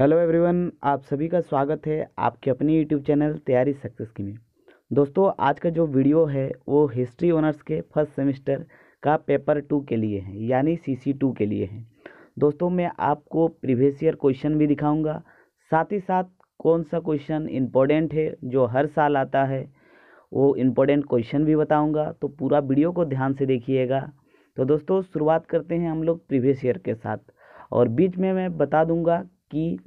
hello everyone आप सभी का स्वागत है आपके अपने यूट्यूब चैनल तैयारी सक्सेस की में दोस्तों आज का जो वीडियो है वो हिस्ट्री ऑनर्स के फर्स्ट सेमेस्टर का पेपर टू के लिए है यानी सी सी टू के लिए है दोस्तों मैं आपको प्रीवियस ईयर क्वेश्चन भी दिखाऊंगा साथ ही साथ कौन सा क्वेश्चन इम्पोर्टेंट है जो हर साल आता है वो इम्पोर्टेंट क्वेश्चन भी बताऊँगा तो पूरा वीडियो को ध्यान से देखिएगा तो दोस्तों शुरुआत करते हैं हम लोग प्रीवियस ईयर के साथ और बीच में मैं बता दूंगा कि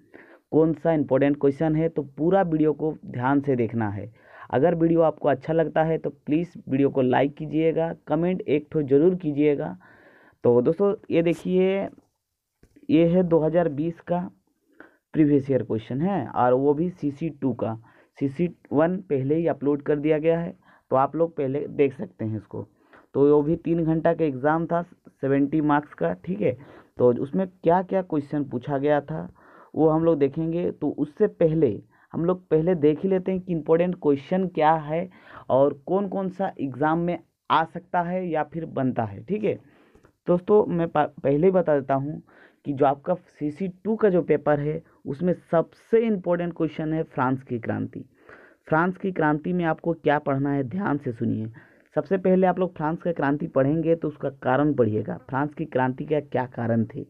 कौन सा इम्पोर्टेंट क्वेश्चन है तो पूरा वीडियो को ध्यान से देखना है अगर वीडियो आपको अच्छा लगता है तो प्लीज़ वीडियो को लाइक कीजिएगा कमेंट एक ठो जरूर कीजिएगा तो दोस्तों ये देखिए ये है 2020 का प्रीवियस ईयर क्वेश्चन है और वो भी सी सी टू का सी सी वन पहले ही अपलोड कर दिया गया है तो आप लोग पहले देख सकते हैं इसको तो वो भी तीन घंटा का एग्ज़ाम था सेवेंटी मार्क्स का ठीक है तो उसमें क्या क्या क्वेश्चन पूछा गया था वो हम लोग देखेंगे तो उससे पहले हम लोग पहले देख ही लेते हैं कि इम्पोर्टेंट क्वेश्चन क्या है और कौन कौन सा एग्ज़ाम में आ सकता है या फिर बनता है ठीक है दोस्तों मैं पहले ही बता देता हूँ कि जो आपका सी सी टू का जो पेपर है उसमें सबसे इम्पोर्टेंट क्वेश्चन है फ्रांस की क्रांति फ्रांस की क्रांति में आपको क्या पढ़ना है ध्यान से सुनिए सबसे पहले आप लोग फ्रांस का क्रांति पढ़ेंगे तो उसका कारण पढ़िएगा फ्रांस की क्रांति का क्या कारण थे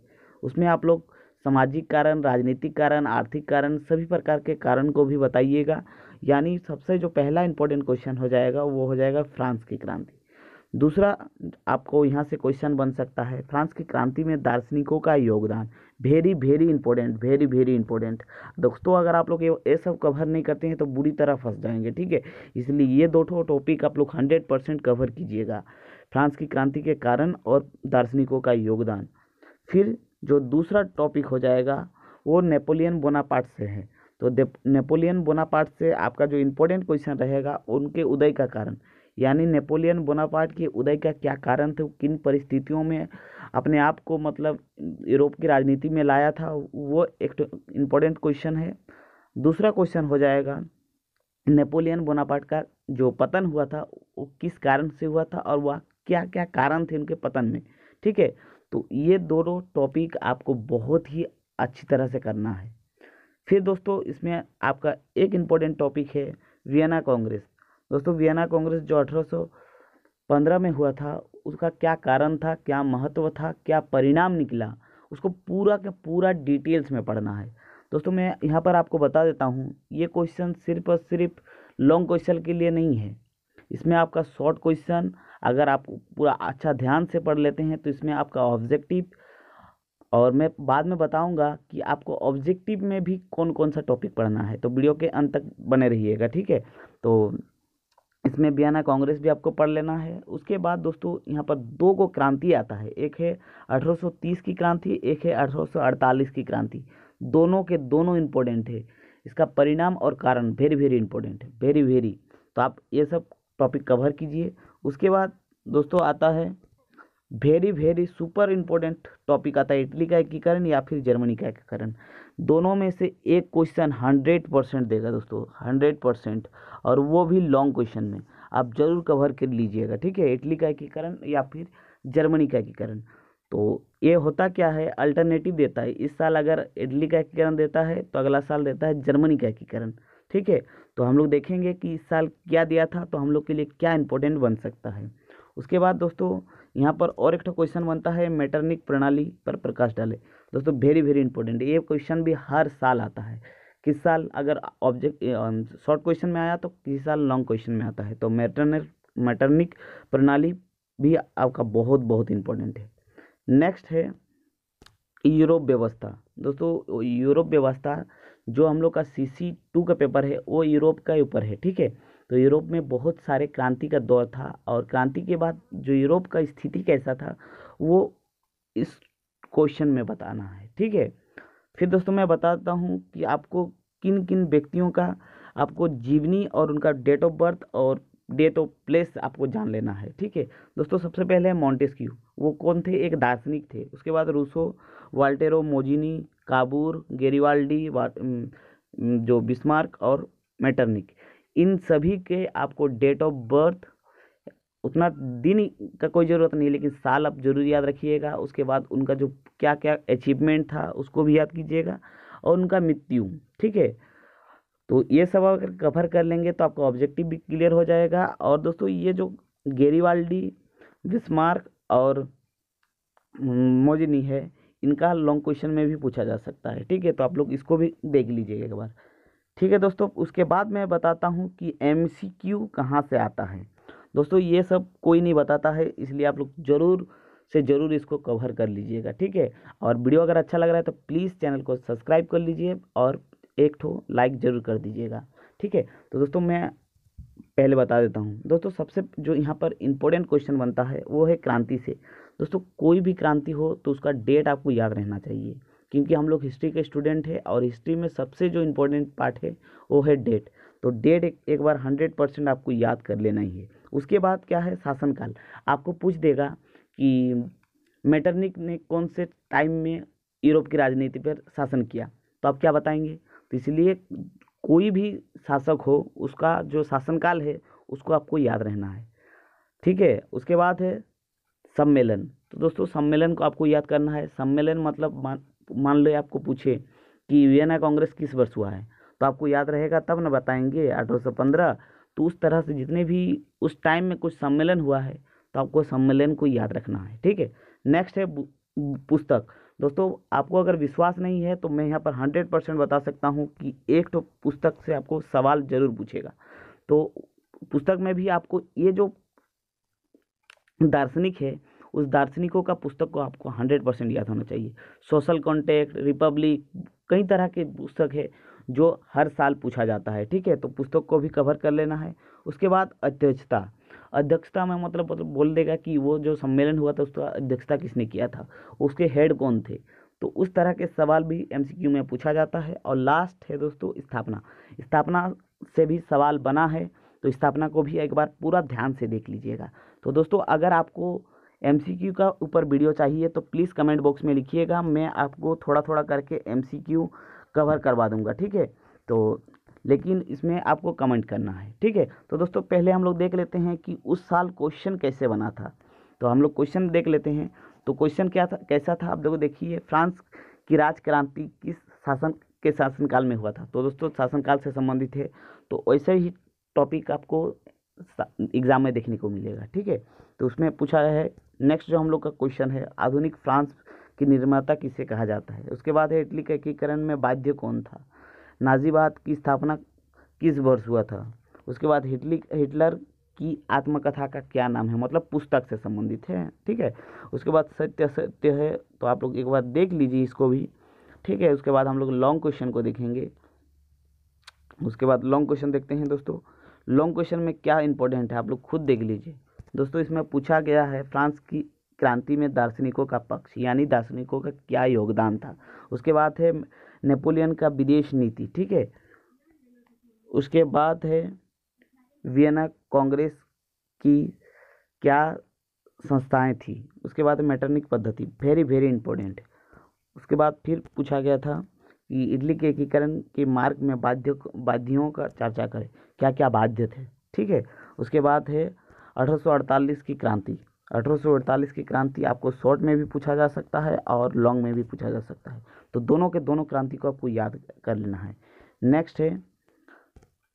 उसमें आप लोग सामाजिक कारण राजनीतिक कारण आर्थिक कारण सभी प्रकार के कारण को भी बताइएगा यानी सबसे जो पहला इंपॉर्टेंट क्वेश्चन हो जाएगा वो हो जाएगा फ्रांस की क्रांति दूसरा आपको यहाँ से क्वेश्चन बन सकता है फ्रांस की क्रांति में दार्शनिकों का योगदान very very important very very important दोस्तों अगर आप लोग ये सब कवर नहीं करते हैं तो बुरी तरह फंस जाएंगे ठीक है इसलिए ये दो टॉपिक आप लोग हंड्रेड परसेंट कवर कीजिएगा फ्रांस की क्रांति के कारण और दार्शनिकों का योगदान फिर जो दूसरा टॉपिक हो जाएगा वो नेपोलियन बोनापार्ट से है तो नेपोलियन बोनापार्ट से आपका जो इम्पोर्टेंट क्वेश्चन रहेगा उनके उदय का कारण यानी नेपोलियन बोनापार्ट के उदय का क्या कारण था किन परिस्थितियों में अपने आप को मतलब यूरोप की राजनीति में लाया था वो एक इम्पोर्टेंट तो क्वेश्चन है दूसरा क्वेश्चन हो जाएगा नेपोलियन बोनापार्ट का जो पतन हुआ था वो किस कारण से हुआ था और वह क्या क्या कारण थे उनके पतन में ठीक है तो ये दोनों टॉपिक आपको बहुत ही अच्छी तरह से करना है फिर दोस्तों इसमें आपका एक इम्पोर्टेंट टॉपिक है वियना कांग्रेस दोस्तों वियना कांग्रेस जो अठारह में हुआ था उसका क्या कारण था क्या महत्व था क्या परिणाम निकला उसको पूरा के पूरा डिटेल्स में पढ़ना है दोस्तों मैं यहाँ पर आपको बता देता हूँ ये क्वेश्चन सिर्फ और सिर्फ लॉन्ग क्वेश्चन के लिए नहीं है इसमें आपका शॉर्ट क्वेश्चन अगर आप पूरा अच्छा ध्यान से पढ़ लेते हैं तो इसमें आपका ऑब्जेक्टिव और मैं बाद में बताऊंगा कि आपको ऑब्जेक्टिव में भी कौन कौन सा टॉपिक पढ़ना है तो वीडियो के अंत तक बने रहिएगा ठीक है तो इसमें बियाना कांग्रेस भी आपको पढ़ लेना है उसके बाद दोस्तों यहाँ पर दो को क्रांति आता है एक है 1830 की क्रांति एक है 1848 की क्रांति दोनों के दोनों इम्पोर्टेंट है इसका परिणाम और कारण वेरी वेरी इंपॉर्टेंट है वेरी वेरी तो आप ये सब टॉपिक कवर कीजिए उसके बाद दोस्तों आता है very very super important topic आता है इटली का एकीकरण या फिर जर्मनी का एकीकरण दोनों में से एक क्वेश्चन हंड्रेड परसेंट देगा दोस्तों हंड्रेड परसेंट और वो भी लॉन्ग क्वेश्चन में आप जरूर कवर कर लीजिएगा ठीक है इटली का एकीकरण या फिर जर्मनी का एकीकरण तो ये होता क्या है अल्टरनेटिव देता है इस साल अगर इटली का एकीकरण देता है तो अगला साल देता है जर्मनी का एकीकरण ठीक है तो हम लोग देखेंगे कि इस साल क्या दिया था तो हम लोग के लिए क्या इंपॉर्टेंट बन सकता है उसके बाद दोस्तों यहाँ पर और एक क्वेश्चन बनता है मैटर्निक प्रणाली पर प्रकाश डाले दोस्तों वेरी वेरी इंपॉर्टेंट ये क्वेश्चन भी हर साल आता है किस साल अगर ऑब्जेक्ट शॉर्ट क्वेश्चन में आया तो किस साल लॉन्ग क्वेश्चन में आता है तो मैटर्निक मैटर्निक प्रणाली भी आपका बहुत बहुत इंपॉर्टेंट है नेक्स्ट है यूरोप व्यवस्था दोस्तों यूरोप व्यवस्था जो हम लोग का सी सी टू का पेपर है वो यूरोप का ऊपर है ठीक है तो यूरोप में बहुत सारे क्रांति का दौर था और क्रांति के बाद जो यूरोप का स्थिति कैसा था वो इस क्वेश्चन में बताना है ठीक है फिर दोस्तों मैं बताता हूँ कि आपको किन किन व्यक्तियों का आपको जीवनी और उनका डेट ऑफ बर्थ और डेट ऑफ प्लेस आपको जान लेना है ठीक है दोस्तों सबसे पहले है मॉन्टेस्क्यू वो कौन थे एक दार्शनिक थे उसके बाद रूसो वाल्टेरो मोजिनी काबूर गेरीवाल्डी जो बिस्मार्क और मैटरनिक इन सभी के आपको डेट ऑफ बर्थ उतना दिन का कोई ज़रूरत नहीं लेकिन साल आप जरूर याद रखिएगा उसके बाद उनका जो क्या क्या अचीवमेंट था उसको भी याद कीजिएगा और उनका मृत्यु ठीक है तो ये सब अगर कवर कर लेंगे तो आपका ऑब्जेक्टिव भी क्लियर हो जाएगा और दोस्तों ये जो गेरीवाल्डी विस्मार्क और मोजनी है इनका लॉन्ग क्वेश्चन में भी पूछा जा सकता है ठीक है तो आप लोग इसको भी देख लीजिएगा एक बार ठीक है दोस्तों उसके बाद मैं बताता हूँ कि एम सी क्यू कहाँ से आता है दोस्तों ये सब कोई नहीं बताता है इसलिए आप लोग ज़रूर से ज़रूर इसको कवर कर लीजिएगा ठीक है और वीडियो अगर अच्छा लग रहा है तो प्लीज़ चैनल को सब्सक्राइब कर लीजिए और एक ठो लाइक ज़रूर कर दीजिएगा ठीक है तो दोस्तों मैं पहले बता देता हूँ दोस्तों सबसे जो यहाँ पर इम्पोर्टेंट क्वेश्चन बनता है वो है क्रांति से दोस्तों कोई भी क्रांति हो तो उसका डेट आपको याद रहना चाहिए क्योंकि हम लोग हिस्ट्री के स्टूडेंट हैं और हिस्ट्री में सबसे जो इम्पोर्टेंट पार्ट है वो है डेट तो डेट एक, एक बार हंड्रेड परसेंट आपको याद कर लेना ही है उसके बाद क्या है शासनकाल आपको पूछ देगा कि मेटरनिक ने कौन से टाइम में यूरोप की राजनीति पर शासन किया तो आप क्या बताएंगे तो इसलिए कोई भी शासक हो उसका जो शासनकाल है उसको आपको याद रहना है ठीक है उसके बाद है सम्मेलन तो दोस्तों सम्मेलन को आपको याद करना है सम्मेलन मतलब मान मान लो आपको पूछे कि वियना कांग्रेस किस वर्ष हुआ है तो आपको याद रहेगा तब ना बताएंगे अठारह तो उस तरह से जितने भी उस टाइम में कुछ सम्मेलन हुआ है तो आपको सम्मेलन को याद रखना है ठीक है नेक्स्ट है पुस्तक दोस्तों आपको अगर विश्वास नहीं है तो मैं यहाँ पर हंड्रेड परसेंट बता सकता हूँ कि एक तो पुस्तक से आपको सवाल जरूर पूछेगा तो पुस्तक में भी आपको ये जो दार्शनिक है उस दार्शनिकों का पुस्तक को आपको हंड्रेड परसेंट याद होना चाहिए सोशल कॉन्टेक्ट रिपब्लिक कई तरह के पुस्तक है जो हर साल पूछा जाता है ठीक है तो पुस्तक को भी कवर कर लेना है उसके बाद अध्यक्षता अध्यक्षता में मतलब, मतलब बोल देगा कि वो जो सम्मेलन हुआ था उसका अध्यक्षता किसने किया था उसके हेड कौन थे तो उस तरह के सवाल भी एम में पूछा जाता है और लास्ट है दोस्तों स्थापना स्थापना से भी सवाल बना है तो स्थापना को भी एक बार पूरा ध्यान से देख लीजिएगा तो दोस्तों अगर आपको एम का ऊपर वीडियो चाहिए तो प्लीज़ कमेंट बॉक्स में लिखिएगा मैं आपको थोड़ा थोड़ा करके एम कवर करवा दूंगा ठीक है तो लेकिन इसमें आपको कमेंट करना है ठीक है तो दोस्तों पहले हम लोग देख लेते हैं कि उस साल क्वेश्चन कैसे बना था तो हम लोग क्वेश्चन देख लेते हैं तो क्वेश्चन क्या था कैसा था आप देखो देखिए फ्रांस की राज क्रांति किस शासन के शासनकाल में हुआ था तो दोस्तों शासनकाल से संबंधित है तो वैसे ही टॉपिक आपको एग्ज़ाम में देखने को मिलेगा ठीक है तो उसमें पूछा है नेक्स्ट जो हम लोग का क्वेश्चन है आधुनिक फ्रांस कि निर्माता किसे कहा जाता है उसके बाद है इटली के एकीकरण में बाध्य कौन था नाजीबाद की स्थापना किस वर्ष हुआ था उसके बाद हिटली हिटलर की आत्मकथा का क्या नाम है मतलब पुस्तक से संबंधित है ठीक है उसके बाद सत्य सत्य है तो आप लोग एक बार देख लीजिए इसको भी ठीक है उसके बाद हम लोग लॉन्ग क्वेश्चन को देखेंगे उसके बाद लॉन्ग क्वेश्चन देखते हैं दोस्तों लॉन्ग क्वेश्चन में क्या इंपॉर्टेंट है आप लोग खुद देख लीजिए दोस्तों इसमें पूछा गया है फ्रांस की क्रांति में दार्शनिकों का पक्ष यानी दार्शनिकों का क्या योगदान था उसके बाद है नेपोलियन का विदेश नीति ठीक है उसके बाद है वियना कांग्रेस की क्या संस्थाएं थी उसके बाद मैटर्निक पद्धति वेरी वेरी इंपॉर्टेंट उसके बाद फिर पूछा गया था कि इडली के एकीकरण के मार्ग में बाध्य बाध्यों का चर्चा करें क्या क्या बाध्य थे ठीक है उसके बाद है अठारह की क्रांति अठारह की क्रांति आपको शॉर्ट में भी पूछा जा सकता है और लॉन्ग में भी पूछा जा सकता है तो दोनों के दोनों क्रांति को आपको याद कर लेना है नेक्स्ट है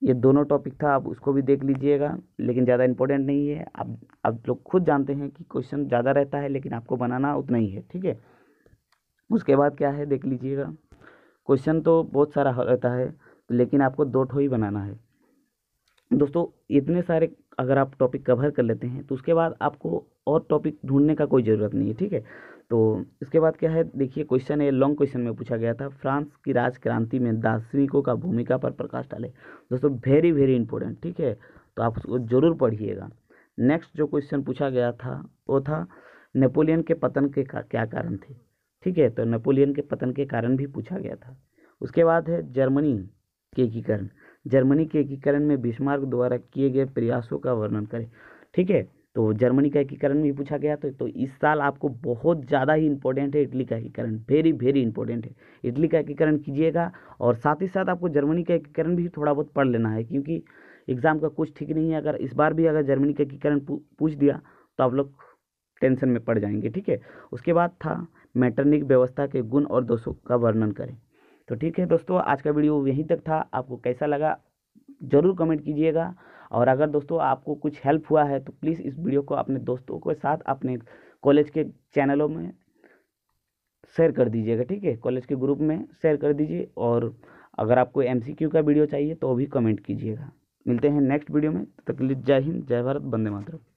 ये दोनों टॉपिक था आप उसको भी देख लीजिएगा लेकिन ज़्यादा इंपॉर्टेंट नहीं है आप आप लोग खुद जानते हैं कि क्वेश्चन ज़्यादा रहता है लेकिन आपको बनाना उतना ही है ठीक है उसके बाद क्या है देख लीजिएगा क्वेश्चन तो बहुत सारा रहता है लेकिन आपको दो ठो ही बनाना है दोस्तों इतने सारे अगर आप टॉपिक कवर कर लेते हैं तो उसके बाद आपको और टॉपिक ढूंढने का कोई ज़रूरत नहीं है ठीक है तो इसके बाद क्या है देखिए क्वेश्चन है लॉन्ग क्वेश्चन में पूछा गया था फ्रांस की राज क्रांति में दार्शनिकों का भूमिका पर प्रकाश डाले दोस्तों वेरी वेरी इंपॉर्टेंट ठीक है तो आप उसको ज़रूर पढ़िएगा नेक्स्ट जो क्वेश्चन पूछा गया था वो था नेपोलियन के पतन के का, क्या कारण थे ठीक है तो नेपोलियन के पतन के कारण भी पूछा गया था उसके बाद है जर्मनी के एकीकरण जर्मनी के एकीकरण में बिस्मार्क द्वारा किए गए प्रयासों का वर्णन करें ठीक है तो जर्मनी का एकीकरण भी पूछा गया तो, तो इस साल आपको बहुत ज़्यादा ही इंपॉर्टेंट है इटली का एकीकरण वेरी वेरी इंपॉर्टेंट है इटली का एकीकरण कीजिएगा और साथ ही साथ आपको जर्मनी का एकीकरण भी थोड़ा बहुत पढ़ लेना है क्योंकि एग्ज़ाम का कुछ ठीक नहीं है अगर इस बार भी अगर जर्मनी का एकीकरण पूछ दिया तो आप लोग टेंशन में पड़ जाएंगे ठीक है उसके बाद था मैटर्निक व्यवस्था के गुण और दोषों का वर्णन करें तो ठीक है दोस्तों आज का वीडियो यहीं तक था आपको कैसा लगा ज़रूर कमेंट कीजिएगा और अगर दोस्तों आपको कुछ हेल्प हुआ है तो प्लीज़ इस वीडियो को अपने दोस्तों के साथ अपने कॉलेज के चैनलों में शेयर कर दीजिएगा ठीक है कॉलेज के ग्रुप में शेयर कर दीजिए और अगर आपको एमसीक्यू का वीडियो चाहिए तो भी कमेंट कीजिएगा मिलते हैं नेक्स्ट वीडियो में तो तकलीफ जय हिंद जय भारत बंदे मातरम